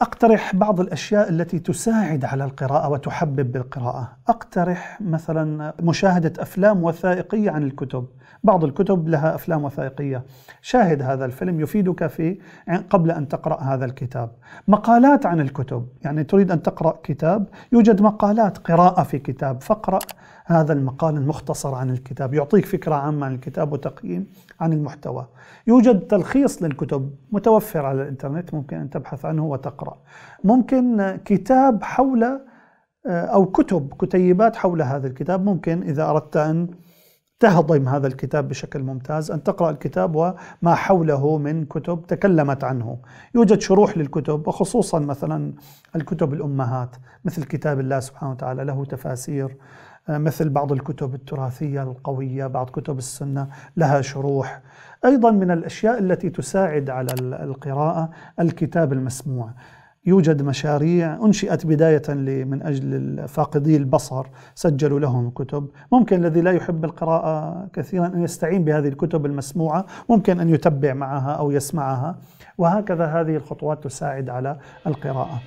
a أقترح بعض الأشياء التي تساعد على القراءة وتحبب بالقراءة أقترح مثلا مشاهدة أفلام وثائقية عن الكتب بعض الكتب لها أفلام وثائقية شاهد هذا الفيلم يفيدك في قبل أن تقرأ هذا الكتاب مقالات عن الكتب يعني تريد أن تقرأ كتاب يوجد مقالات قراءة في كتاب فاقرأ هذا المقال المختصر عن الكتاب يعطيك فكرة عامة عن الكتاب وتقييم عن المحتوى يوجد تلخيص للكتب متوفر على الإنترنت ممكن أن تبحث عنه وتقرأ ممكن كتاب حول آه، أو كتب كتيبات حول هذا الكتاب ممكن إذا أردت أن تهضم هذا الكتاب بشكل ممتاز أن تقرأ الكتاب وما حوله من كتب تكلمت عنه يوجد شروح للكتب وخصوصا مثلا الكتب الأمهات مثل كتاب الله سبحانه وتعالى له تفاسير آه، مثل بعض الكتب التراثية القوية بعض كتب السنة لها شروح أيضا من الأشياء التي تساعد على القراءة الكتاب المسموع يوجد مشاريع أنشئت بداية من أجل فاقدي البصر سجلوا لهم كتب ممكن الذي لا يحب القراءة كثيرا أن يستعين بهذه الكتب المسموعة ممكن أن يتبع معها أو يسمعها وهكذا هذه الخطوات تساعد على القراءة